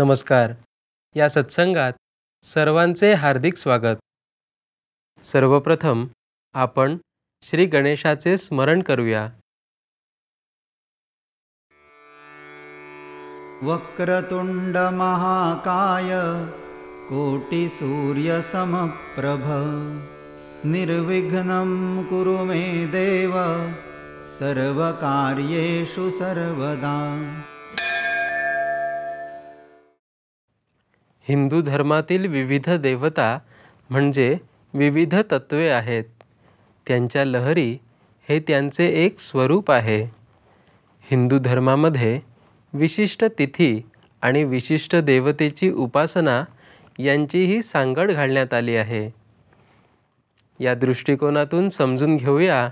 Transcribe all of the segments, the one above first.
नमस्कार या सत्संगात सर्वांचे हार्दिक स्वागत सर्वप्रथम आपण श्री गणेशाचे स्मरण करूया वक्रतुंड महाकाय समप्रभ निर्विघ्नं कुरु मे देव सर्वकार्येषु सर्वदा हिंदू धर्मातील विविध देवता म्हणजे विविध तत्त्वे आहेत त्यांच्या लहरी हे त्यांचे एक स्वरूप आहे हिंदू धर्मामध्ये विशिष्ट तिथी आणि विशिष्ट देवतेची उपासना यांचीही सांगड घालण्यात आली आहे या दृष्टिकोनातून समजून घेऊया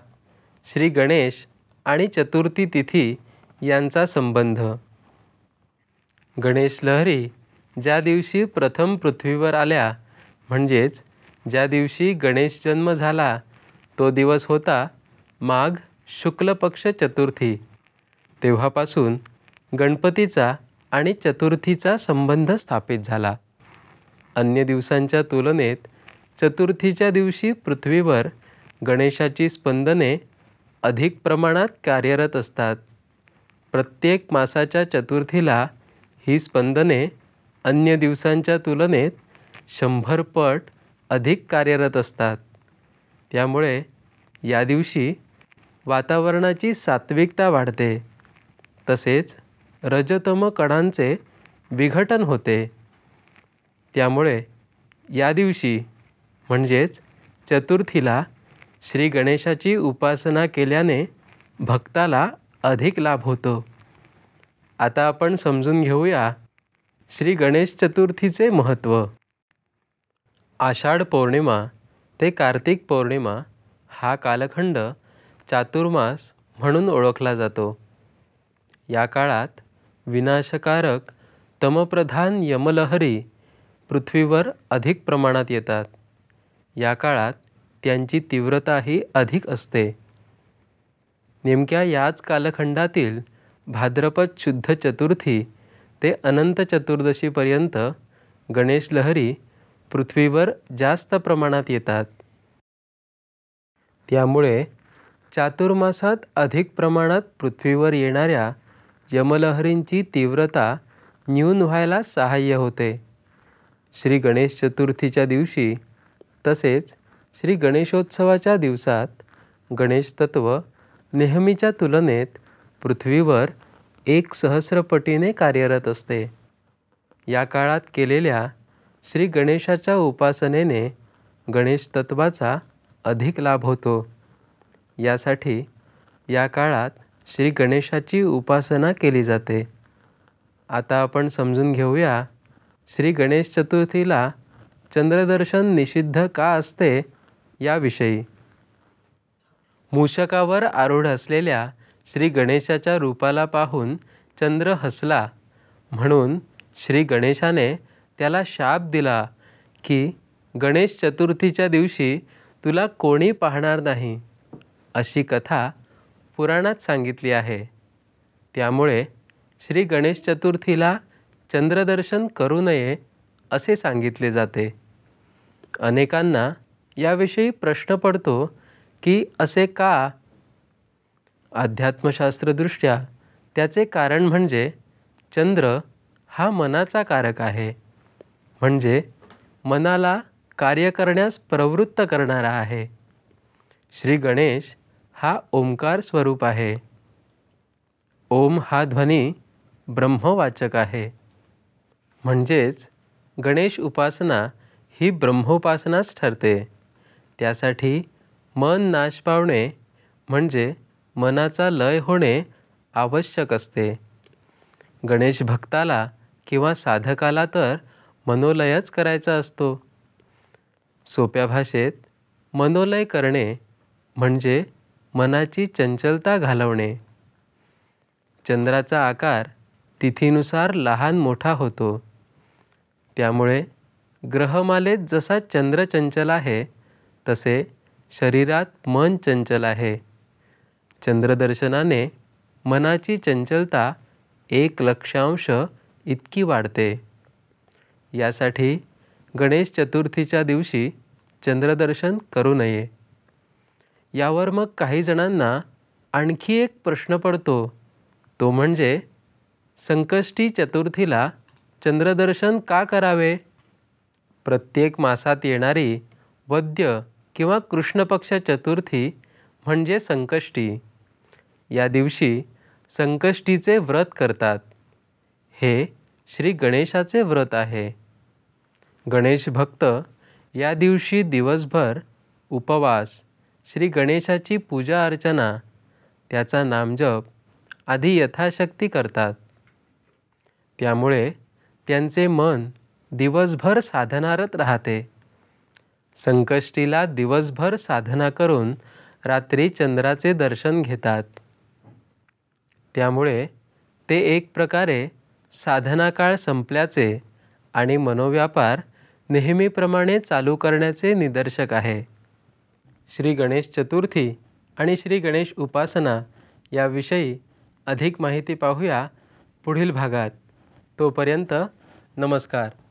श्री गणेश आणि चतुर्थी तिथी यांचा संबंध गणेश लहरी ज्या दिवशी प्रथम पृथ्वीवर आल्या म्हणजेच ज्या दिवशी गणेश जन्म झाला तो दिवस होता माघ शुक्ल पक्ष चतुर्थी तेव्हापासून गणपतीचा आणि चतुर्थीचा संबंध स्थापित झाला अन्य दिवसांच्या तुलनेत चतुर्थीच्या दिवशी पृथ्वीवर गणेशाची स्पंदने अधिक प्रमाणात कार्यरत असतात प्रत्येक मासाच्या चतुर्थीला ही स्पंदने अन्य दिवसांच्या तुलनेत शंभर पट अधिक कार्यरत असतात त्यामुळे या दिवशी वातावरणाची सात्विकता वाढते तसेच रजतम कडांचे विघटन होते त्यामुळे या दिवशी म्हणजेच चतुर्थीला श्री गणेशाची उपासना केल्याने भक्ताला अधिक लाभ होतो आता आपण समजून घेऊया श्री गणेश चतुर्थीचे महत्त्व आषाढ पौर्णिमा ते कार्तिक पौर्णिमा हा कालखंड चातुर्मास म्हणून ओळखला जातो या काळात विनाशकारक तमप्रधान यमलहरी पृथ्वीवर अधिक प्रमाणात येतात या काळात त्यांची तीव्रताही अधिक असते नेमक्या याच कालखंडातील भाद्रपद शुद्ध चतुर्थी ते अनंत चतुर्दशीपर्यंत गणेश लहरी पृथ्वीवर जास्त प्रमाणात येतात त्यामुळे चातुर्मासात अधिक प्रमाणात पृथ्वीवर येणाऱ्या यमलहरींची तीव्रता न्यून व्हायला सहाय्य होते श्री गणेश चतुर्थीच्या दिवशी तसेच श्री गणेशोत्सवाच्या दिवसात गणेश नेहमीच्या तुलनेत पृथ्वीवर एक सहस्रपटीने कार्यरत असते या काळात केलेल्या श्री गणेशाच्या उपासनेने गणेश तत्वाचा अधिक लाभ होतो यासाठी या काळात श्री गणेशाची उपासना केली जाते आता आपण समजून घेऊया श्री गणेश चतुर्थीला चंद्रदर्शन निषिद्ध का असते याविषयी मूषकावर आरूढ असलेल्या श्री गणेशाच्या रूपाला पाहून चंद्र हसला म्हणून श्री गणेशाने त्याला शाप दिला की गणेश चतुर्थीच्या दिवशी तुला कोणी पाहणार नाही अशी कथा पुराणात सांगितली आहे त्यामुळे श्री गणेश चतुर्थीला चंद्रदर्शन करू नये असे सांगितले जाते अनेकांना याविषयी प्रश्न पडतो की असे का अध्यात्मशास्त्रदृष्ट्या त्याचे कारण म्हणजे चंद्र हा मनाचा कारक आहे म्हणजे मनाला कार्य करण्यास प्रवृत्त करणारा आहे श्री गणेश हा ओंकार स्वरूप आहे ओम हा ध्वनी ब्रह्मवाचक आहे म्हणजेच गणेश उपासना ही ब्रह्मोपासनाच ठरते त्यासाठी मन नाश पावणे म्हणजे मनाचा लय होणे आवश्यक असते गणेश भक्ताला किंवा साधकाला तर मनोलयच करायचा असतो सोप्या भाषेत मनोलय करणे म्हणजे मनाची चंचलता घालवणे चंद्राचा आकार तिथीनुसार लहान मोठा होतो त्यामुळे ग्रहमालेत जसा चंद्र चंचल आहे तसे शरीरात मन चंचल आहे चंद्रदर्शनाने मनाची चंचलता एक लक्षांश इतकी वाढते यासाठी गणेश चतुर्थीच्या दिवशी चंद्रदर्शन करू नये यावर मग काही जणांना आणखी एक प्रश्न पडतो तो म्हणजे संकष्टी चतुर्थीला चंद्रदर्शन का करावे प्रत्येक मासात येणारी वद्य किंवा कृष्णपक्ष चतुर्थी म्हणजे संकष्टी या दिवशी संकष्टीचे व्रत करतात हे श्री गणेशाचे व्रत आहे गणेश भक्त या दिवशी दिवसभर उपवास श्री गणेशाची पूजा अर्चना त्याचा नामजप आधी यथाशक्ती करतात त्यामुळे त्यांचे मन दिवसभर साधनारत राहते संकष्टीला दिवसभर साधना करून रात्री चंद्राचे दर्शन घेतात त्यामुळे ते एक प्रकारे साधनाकाळ संपल्याचे आणि मनोव्यापार नेहमीप्रमाणे चालू करण्याचे निदर्शक आहे श्री गणेश चतुर्थी आणि श्री गणेश उपासना याविषयी अधिक माहिती पाहूया पुढील भागात तोपर्यंत नमस्कार